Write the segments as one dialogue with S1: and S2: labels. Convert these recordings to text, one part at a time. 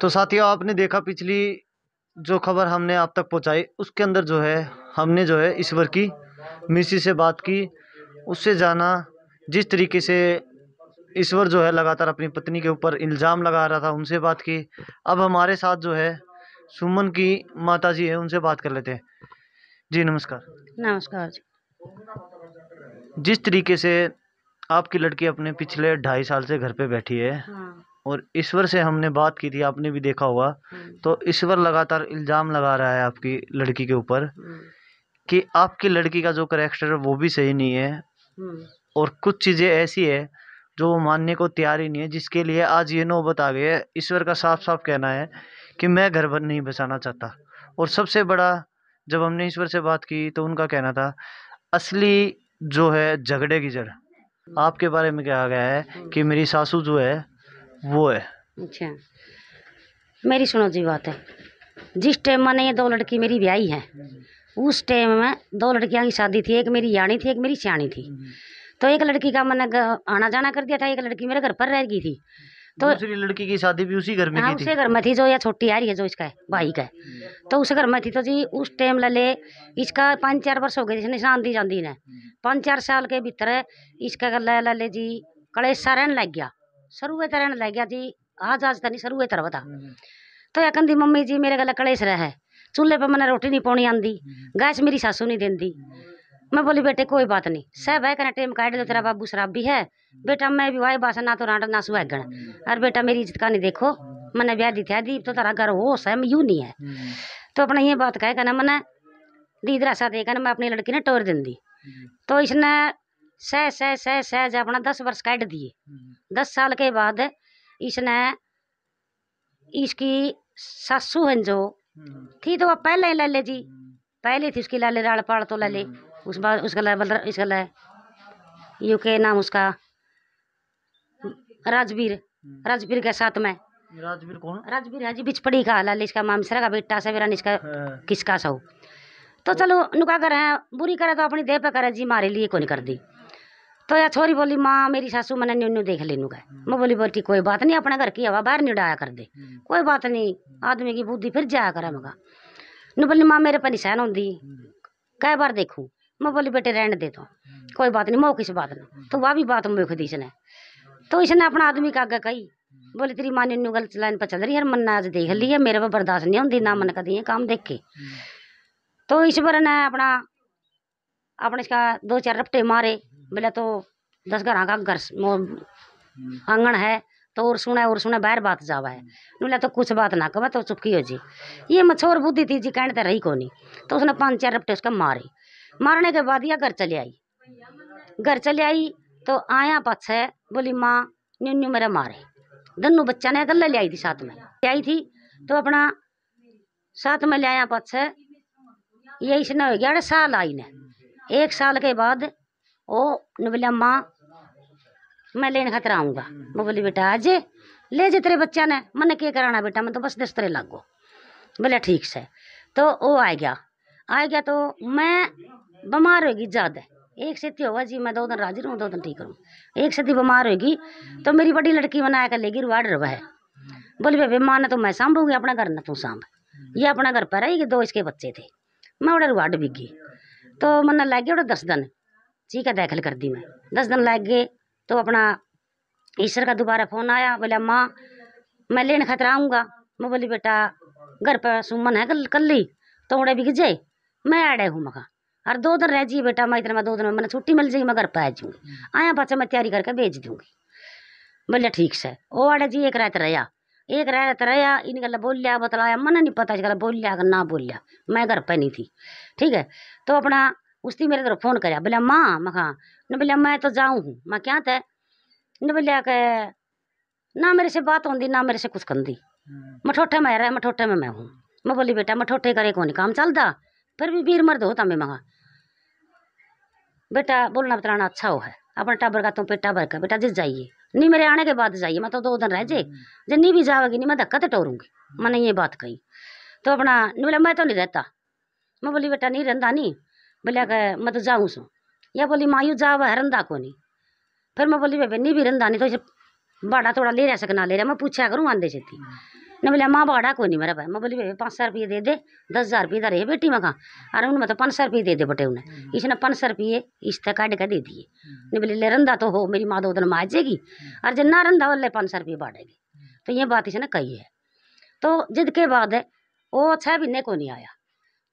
S1: तो साथियों आपने देखा पिछली जो खबर हमने आप तक पहुंचाई उसके अंदर जो है हमने जो है ईश्वर की मिसी से बात की उससे जाना जिस तरीके से ईश्वर जो है लगातार अपनी पत्नी के ऊपर इल्ज़ाम लगा रहा था उनसे बात की अब हमारे साथ जो है सुमन की माता जी है उनसे बात कर लेते हैं जी नमस्कार नमस्कार जी जिस तरीके से आपकी लड़की अपने पिछले ढाई साल से घर पे बैठी है हाँ। और ईश्वर से हमने बात की थी आपने भी देखा होगा हम्म। तो ईश्वर लगातार इल्ज़ाम लगा रहा है आपकी लड़की के ऊपर हम्म। कि आपकी लड़की का जो करेक्टर है वो भी सही नहीं है हम्म। और कुछ चीज़ें ऐसी है जो वो मानने को तैयार ही नहीं है जिसके लिए आज ये नौबत आ गई है ईश्वर का साफ साफ कहना है कि मैं घर पर नहीं बसाना चाहता और सबसे बड़ा जब हमने ईश्वर से बात की तो उनका कहना था असली जो है झगड़े की जड़ आपके बारे में कहा गया है कि मेरी सासू जो है वो है
S2: अच्छा मेरी सुनो जी बात है जिस टाइम मैंने ये दो लड़की मेरी ब्याई है उस टाइम में दो लड़कियां की शादी थी एक मेरी यानी थी एक मेरी सियाणी थी तो एक लड़की का मैंने आना जाना कर दिया था एक लड़की मेरे घर पर रह गई थी तो दूसरी
S1: लड़की की शादी भी उसी घर में हाँ, उसी घर में थी
S2: जो या छोटी आ रही है जो इसका है भाई का है तो उस घर में थी तो जी उस टाइम ले इसका पाँच चार वर्ष हो गए जिसने शांति जाती ने पाँच चार साल के भीतर इसका ले ले जी कलेसा सा रहने लग गया ಶುರುವೇ ತರೋಣ ಲಗ್ಯಾತಿ आज आज तनी शुरू तरह बता तो या कहती मम्मी जी मेरे गला कलेश रहा है चूल्हे पर मैंने रोटी नहीं पानी आती हम्म, हम्म। गैस मेरी सासू नहीं दी मैं बोली बेटे कोई बात नहीं सह भाई कहना टेम काट दो तेरा बाबू शराबी है हम्म। बेटा मैं भी वाई बास ना तो राट ना सुगण अरे बेटा मेरी इज्जत का नहीं देखो मैंने ब्याह दी थी तो तेरा घर हो सहम यू नहीं है तो अपने ये बात कहे कहना मैंने दीदरासा राशा दे कहना मैं अपनी लड़की ने टोर दी तो इसने सह सह सह सहज अपना दस वर्ष काट दिए हम्म। दस साल के बाद इसने इसकी सासू हैं जो हम्म। थी तो वह पहले ले जी हम्म। पहले थी उसकी लाले राड़ पाड़ तो लाले उस बाद उसका लाल बलर इसका लाल यूके नाम उसका राजवीर राजवीर के साथ में राजवीर कौन राजवीर हाजी बिचपड़ी का लाले इसका मामसरा का बेटा सवेरा इसका हाँ। किसका सौ तो चलो नुका कर बुरी करे तो अपनी देह पे करे जी मारे लिए कौन कर दी तो या छोरी बोली माँ मेरी सासू मैंने न्यू देख लेनू गए हम्म। मैं बोली बेटी कोई बात नहीं अपने घर की हवा बाहर नहीं डाया कर दे हम्म। कोई बात नहीं हम्म। आदमी की बुद्धि फिर जाया करा मगा न बोली माँ मेरे पर निशान होंगी कई बार देखूँ मैं बोली बेटे रहने दे तो कोई बात नहीं मो किस बात ने तो वह भी बात मुख दी इसने तो इसने अपना आदमी का आगे कही बोली तेरी माँ न्यू गलत लाइन पर चल रही है मन आज देख ली है मेरे पर बर्दाश्त नहीं होंगी ना मन कदी है काम देख के तो ईश्वर ने अपना अपने इसका दो चार रपटे मारे बोले तो दस घर का घर हम्म। आंगन है तो और सुने और सुने बाहर बात जावा है हम्म। बोले तो कुछ बात ना कहे तो चुपकी हो जी ये मछोर बुद्धि थी जी कहने तो रही को नहीं तो उसने पाँच चार रपटे उसका मारे मारने के बाद यह घर चले आई घर चले आई तो आया है बोली माँ न्यू न्यू मेरा मारे दोनों बच्चा ने गल्ला ले आई थी साथ में ले आई थी तो अपना साथ में ले आया यही से इसने हो गया साल आई ने एक साल के बाद ओ ने माँ मैं लेने खतरा आऊँगा मैं बोली बेटा आज ले जे तेरे बच्चा ने मैंने क्या कराना बेटा मैं तो बस दस तेरे लागो बोले ठीक से तो वो आ गया आ गया तो मैं बीमार होगी ज़्यादा एक सती होगा जी मैं दो दिन राजी रहूँ दो दिन ठीक रहूँ एक सती बीमार होगी तो मेरी बड़ी लड़की मैंने कर लेगी रुवाड़ रवा है बोली बेबे माँ ने तो मैं सांभूंगी अपना घर ना तू सांभ ये अपना घर पर रहेगी दो इसके बच्चे थे मैं उड़े रिवाड बिगी तो मैंने लग गया दस दिन ठीक है दाखिल कर दी मैं दस दिन लग गए तो अपना ईश्वर का दोबारा फ़ोन आया बोला माँ मैं लेने खतरा आऊँगा मैं बोली बेटा घर पर सुमन है कल कल ही तो उड़े बिक जाए मैं आड़े हूँ मगा और दो दिन रह जाइए बेटा मैं इतना मैं दो दिन में मैंने छुट्टी मिल जाएगी मैं घर पर आ जाऊँगी आया पाचा मैं तैयारी करके भेज दूँगी बोले ठीक से वो आड़े जी एक रात रहा एक रात रहा इन गल बोलिया बतलाया मन नहीं पता इस गल बोलिया ना बोलिया मैं घर पर नहीं थी ठीक है तो अपना उसने मेरे तरफ फोन करया बोले माँ मखा न बोले मैं तो जाऊँ हूँ मैं क्या थे न बोले के ना मेरे से बात होती ना मेरे से कुछ कहती हम्म। मठोठे में रहा मठोठे में मैं हूँ मैं बोली बेटा मठोठे करे कौन काम चलता फिर भी वीर मर्द होता मैं महा बेटा बोलना बताना अच्छा हो है अपना टाबर का तुम पे टाबर का बेटा जिस जाइए नहीं मेरे आने के बाद जाइए मैं तो दो दिन रह जाए हम्म। जब नहीं भी जाओगी नहीं मैं धक्का तो टोरूंगी मैंने ये बात कही तो अपना बोला मैं तो नहीं रहता मैं बोली बेटा नहीं रहता नहीं बोलिया कह मैं तो जाऊँ सो या बोली मायू जा वह रंधा को नहीं फिर मैं बोली बेबे नहीं भी रंधा नहीं तो बाड़ा थोड़ा ले रहा सकना ले रहा मैं पूछा करूँ आंदे छेती ने बोलिया माँ बाड़ा कोई नहीं मेरा भाई मैं बोली बेबे पाँच सौ रुपये दे दे दस हज़ार रुपये दे बेटी मैं कहाँ अरे उन्हें तो पाँच सौ रुपये दे दे बटे उन्हें हम्म। इसने पाँच सौ रुपये इस तक काट कर दे दिए हम्म। ने बोले ले रंधा तो हो मेरी माँ दो दिन मार जाएगी अरे हम्म। जब ना रंधा वाले पाँच सौ रुपये बाटेगी तो ये बात इसने कही है तो जिद के बाद है वो छः महीने को नहीं आया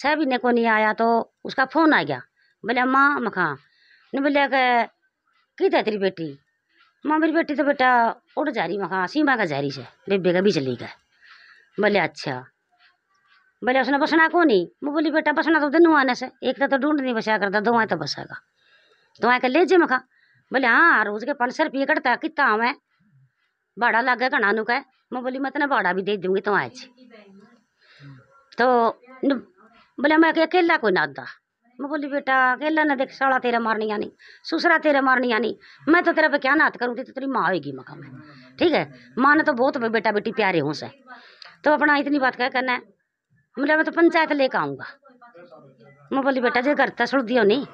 S2: छः महीने को नहीं आया तो उसका फोन आ गया बोले अम्मा मखा ने बोले कि की तेरी बेटी माँ मेरी बेटी तो बेटा उड़ जा रही मखा सीमा का जा रही है बेबे का भी चली गए बोले अच्छा बोले उसने बसना को नहीं मैं बोली बेटा बसना तो दिनों आने से एक तो, तो ढूंढ नहीं बसा करता दो आए तो बसेगा तो आए कर ले जे मखा बोले हाँ रोज के पाँच सौ रुपये कटता कितना आवे भाड़ा लग गया घना नुका कह मैं बोली मैं तेना भाड़ा भी दे दूंगी तो आए तो बोले मैं अकेला कोई ना दा मैं बोली बेटा अकेला ना देख साला तेरा मारनी आनी ससुरा तेरा मारनी आनी मैं तो तेरा पे क्या नात करूँगी तो तेरी माँ होगी मका मैं ठीक है माँ ने तो बहुत बेटा बेटी प्यारे हूँ से तो अपना इतनी बात क्या करना है बोले मैं तो पंचायत लेकर आऊँगा मैं बोली बेटा जो घर तसड़ दियो नहीं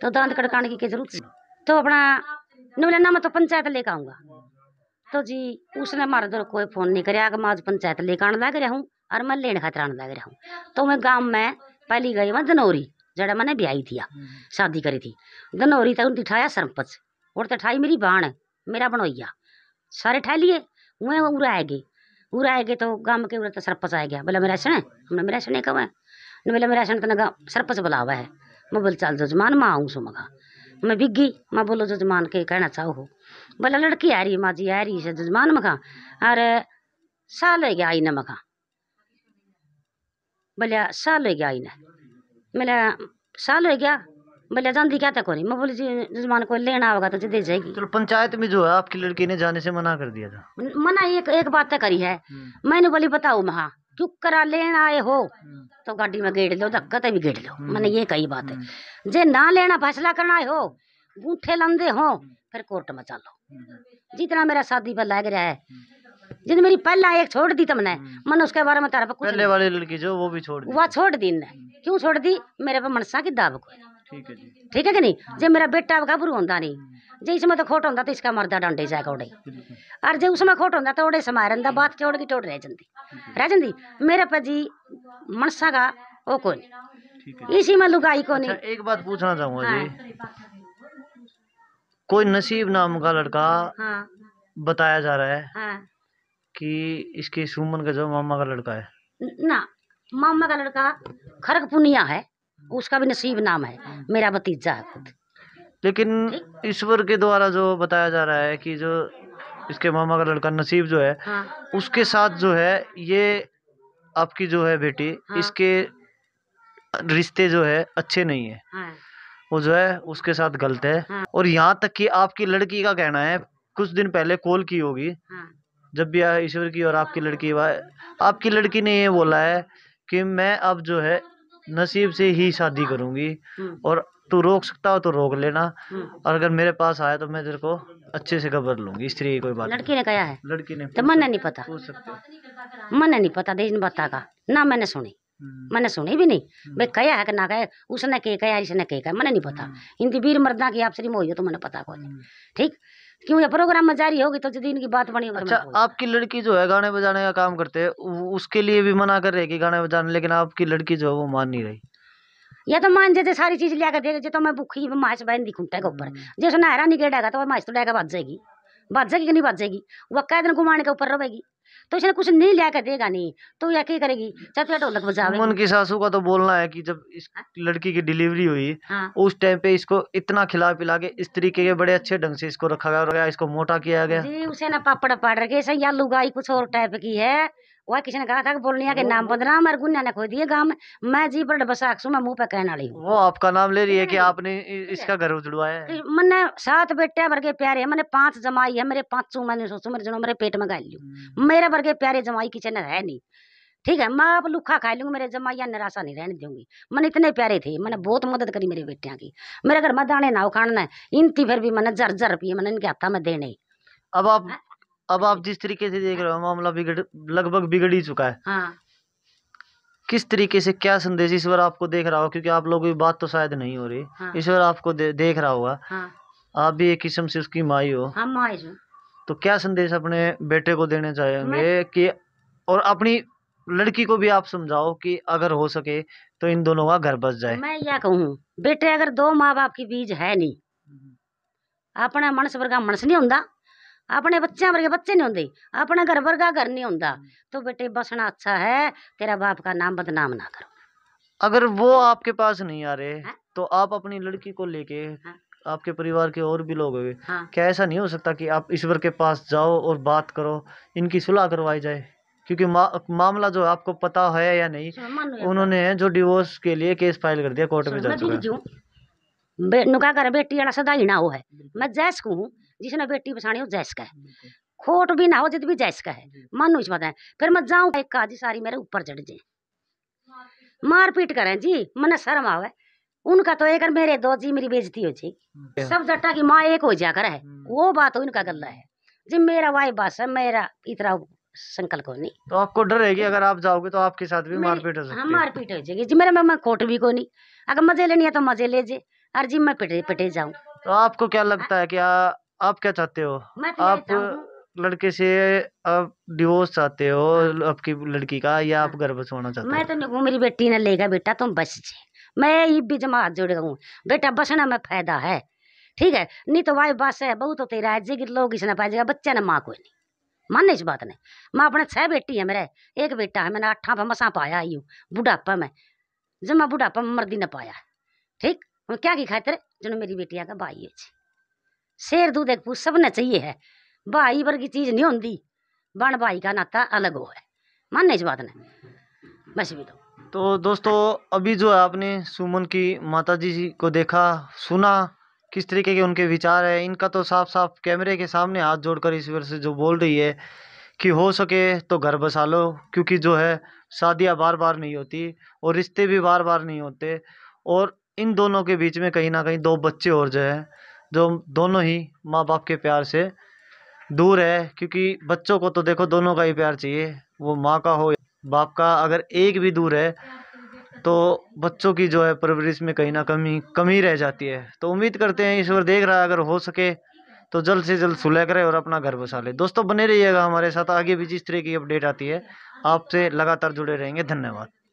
S2: तो दांत कड़काने की जरूरत नहीं तो अपना नहीं ना मैं तो पंचायत लेकर आऊँगा तो जी उसने मारा तो कोई फोन नहीं कराया माँ मैं पंचायत लेकर आने लग रहा हूँ और मैं खातर आने लग रहा हूँ तो मैं गाँव में पहली गई मैं दनौरी जड़ा मैंने ब्याई थी शादी करी थी दनौरी तक दिठाया सरपंच और तिठाई मेरी बाण मेरा बनोइया सारे ठह लिए वह उरा आए गए उरा आए गए तो गाँव के उरा तो सरपंच आ गया बोला मेरा सने हमने मेरा सने कब है बोला मेरा सने तेना सरपंच बुला है मैं बोल चल जो जमान माँ आऊँ सो मगा मैं बिगी गई बोलो जजमान जमान के कहना चाहो बोला लड़की आ रही माँ जी आ रही है जजमान मखा अरे साल हो गया आई न मखा बोले ବୋଇଲେ ସାଲ୍ ଆଜ୍ଞା ଇନେ ବୋଇଲେ साल हो गया बोले जानती क्या था हो मैं बोली जी जुर्मान को लेना होगा तो दे जाएगी चलो तो पंचायत में जो है आपकी लड़की ने जाने से मना कर दिया था मना एक एक बात तो करी है हम्म। मैंने बोली बताओ महा क्यों करा लेना आए हो हम्म। तो गाड़ी में गेड़ लो धक्का तभी गेड़ लो मैंने हम्म। ये कही बात है जे ना लेना फैसला करना आए हो गूठे लंदे हो फिर कोर्ट में चलो जितना मेरा शादी पर लग रहा है जिन मेरी पहला एक छोड़ दी तुमने मन हम्म। उसके बारे में तारा पे कुछ पहले वाली
S1: लड़की जो वो भी छोड़ दी
S2: वो छोड़ दी ने हम्म। क्यों छोड़ दी मेरे पे मनसा की दाब को ठीक है जी ठीक है कि नहीं हाँ। जे मेरा बेटा गाबरू होता नहीं हम्म। जे इसमें तो खोट होता तो इसका मरदा डंडे जाएगा उड़े और जे उसमें खोट होता तो उड़े समाय रहा बात चोड़ की टोड़ रह जाती रह जाती मेरे पे जी मनसा का वो कोई नहीं इसी में लुगाई को अच्छा, नहीं
S1: एक बात पूछना चाहूंगा जी हाँ। कोई नसीब नाम का लड़का हाँ। बताया जा रहा है कि इसके सुमन का जो मामा का लड़का है
S2: ना मामा का लड़का खरग पुनिया है उसका भी नसीब नाम है मेरा भतीजा है खुद
S1: लेकिन ईश्वर के द्वारा जो बताया जा रहा है कि जो इसके मामा का लड़का नसीब जो है हाँ। उसके साथ जो है ये आपकी जो है बेटी हाँ। इसके रिश्ते जो है अच्छे नहीं है हाँ। वो जो है उसके साथ गलत है हाँ। और यहाँ तक कि आपकी लड़की का कहना है कुछ दिन पहले कॉल की होगी हाँ। जब भी आया ईश्वर की और आपकी लड़की आपकी लड़की ने ये बोला है कि मैं अब जो है नसीब से ही शादी करूंगी हम्म। और तू रोक सकता हो तो रोक लेना हम्म। और अगर मेरे पास आया तो मैं तेरे को अच्छे से खबर लूंगी स्त्री कोई बात
S2: लड़की ने कहा है लड़की ने तो मैंने नहीं पता पूछ मैंने नहीं पता देश बता का ना मैंने सुनी हम्म। मैंने सुनी भी नहीं भाई कया है कि ना कहे उसने के कहा इसने के कहा मैंने नहीं पता हिंदी वीर मर्दा की आप श्री हो तो मैंने पता कौन ठीक क्यों ये प्रोग्राम में जारी होगी तो दिन की बात बनी होगी अच्छा
S1: आपकी लड़की जो है गाने बजाने का काम करते है उसके लिए भी मना कर रहे की गाने बजाने लेकिन आपकी लड़की जो है वो मान नहीं रही
S2: ये तो मान जाते सारी चीज लिया कर तो मैं भूखी माच बहन दी के ऊपर हम्म। जैसे नहरा निकल डेगा तो माच तो डागा बाज जाएगी बाज जाएगी कि नहीं बाज जाएगी वह कैद घुमाने के ऊपर रहेगी तो इसने कुछ नहीं लिया कर देगा नहीं तो या क्या करेगी चल तो ढोलक बजावे सुमन की
S1: सासू का तो बोलना है कि जब इस हाँ? लड़की की डिलीवरी हुई हाँ। उस टाइम पे इसको इतना खिला पिला के इस तरीके के बड़े अच्छे ढंग से इसको रखा गया इसको मोटा किया गया जी
S2: उसे ना पापड़ पाड़ रखे या लुगाई कुछ और टाइप की है वह किसी ने कहा था कि बोलने के नाम बदनाम और गुन्या ने खो दिए गाँव में मैं जी पर बसाक्षू मैं मुंह पे कहने वाली
S1: वो आपका नाम ले रही है कि आपने इसका घर उजड़वाया
S2: है मैंने सात बेटे वर्गे प्यारे है मैंने पांच जमाई है मेरे पांचों मैंने सोचू मेरे जनों मेरे पेट में गाल लू हम्म। मेरे वर्गे प्यारे जमाई किसी ने है नहीं ठीक है मैं आप लुखा खा लूंगी मेरे जमाइया निराशा नहीं रहने दूंगी मैंने इतने प्यारे थे मैंने बहुत मदद करी मेरे बेटिया की मेरे घर में दाने ना उखाड़ना इन फिर भी मैंने जर जर पिए मैंने इनके हाथा में देने अब आप
S1: अब आप जिस तरीके से देख रहे हो मामला बिगड़ लगभग बिगड़ ही चुका है हाँ। किस तरीके से क्या संदेश ईश्वर आपको देख रहा हो क्योंकि आप लोगों की बात तो शायद नहीं हो रही हाँ। बार आपको दे, देख रहा होगा हाँ। आप भी एक किस्म से उसकी माई हो हाँ, माई तो क्या संदेश अपने बेटे को देने चाहेंगे कि और अपनी लड़की को भी आप समझाओ कि अगर हो सके तो इन दोनों का घर बस जाए मैं
S2: यह कहूँ बेटे अगर दो माँ बाप की बीज है नहीं अपना मनस वर्ग मनस नहीं होंगे अपने बच्चा वर्गे बच्चे नहीं होंगे अपना घर वर्गा घर नहीं होंगे तो बेटे बसना अच्छा है तेरा बाप का नाम बदनाम ना करो अगर वो आपके
S1: पास नहीं आ रहे हाँ? तो आप अपनी लड़की को लेके हाँ। आपके परिवार के और भी लोग हुए हाँ। क्या ऐसा नहीं हो सकता कि आप ईश्वर के पास जाओ और बात करो इनकी सुलह करवाई जाए क्योंकि मा, मामला जो आपको पता है या नहीं अच्छा, उन्होंने जो डिवोर्स के लिए केस फाइल कर दिया कोर्ट में जा चुका है
S2: नुका कर बेटी वाला सदा ही ना हो है मैं जैस को हूँ जिसने बेटी बसानी हो जैस का है खोट भी ना हो जित भी जैस का है मानू इस बताएं फिर मैं जाऊँ एक काजी सारी मेरे ऊपर चढ़ जाए मारपीट करें जी मन शर्म आवे उनका तो एक मेरे दो जी मेरी बेजती हो जाएगी सब जट्टा की माँ एक हो जा कर है हम्म। वो बात हो इनका गल्ला है जी मेरा वाई बस है मेरा इतना संकल्प नहीं
S1: तो आपको डर है कि अगर आप जाओगे तो आपके साथ भी मारपीट हो सकती हाँ, है
S2: मारपीट हो जाएगी जी मेरे मैं खोट भी को नहीं अगर मजे लेनी है तो मजे ले जे और जिम में पिटे पिटे जाऊँ तो आपको क्या लगता है कि आ,
S1: आप क्या चाहते हो आप लड़के से आप डिवोर्स चाहते हो हाँ। आपकी लड़की का या आप हाँ। घर बसवाना होना चाहते
S2: मैं तो नहीं मेरी बेटी ने लेगा बेटा तुम बस जे मैं ये भी जमा हाथ जोड़ हूँ बेटा बसना में फायदा है ठीक है नहीं तो वाई बस है बहुत तो तेरा है जिगर लोग इसने पाए जाएगा बच्चा ने माँ कोई नहीं मान इस बात ने माँ अपने छह बेटी है मेरे एक बेटा है मैंने अठा पे मसा पाया आई बुढ़ापा में जब मैं बुढ़ापा में मर्दी ने पाया ठीक हूँ क्या की खातर जो मेरी बेटिया का भाई अच्छी शेर दूध एक पूछ सबने चाहिए है भाई वर्ग की चीज नहीं होती बन भाई का नाता अलग हो है मान इस बात ने बस भी दो तो,
S1: तो दोस्तों अभी जो है आपने सुमन की माता जी को देखा सुना किस तरीके के उनके विचार है इनका तो साफ साफ कैमरे के सामने हाथ जोड़कर ईश्वर से जो बोल रही है कि हो सके तो घर बसा लो क्योंकि जो है शादियाँ बार बार नहीं होती और रिश्ते भी बार बार नहीं होते और इन दोनों के बीच में कहीं ना कहीं दो बच्चे और जो है जो दोनों ही माँ बाप के प्यार से दूर है क्योंकि बच्चों को तो देखो दोनों का ही प्यार चाहिए वो माँ का हो बाप का अगर एक भी दूर है तो बच्चों की जो है परवरिश में कहीं ना कमी कमी रह जाती है तो उम्मीद करते हैं ईश्वर देख रहा है अगर हो सके तो जल्द से जल्द सुलह करें और अपना घर बसा ले दोस्तों बने रहिएगा हमारे साथ आगे भी जिस तरह की अपडेट आती है आपसे लगातार जुड़े रहेंगे धन्यवाद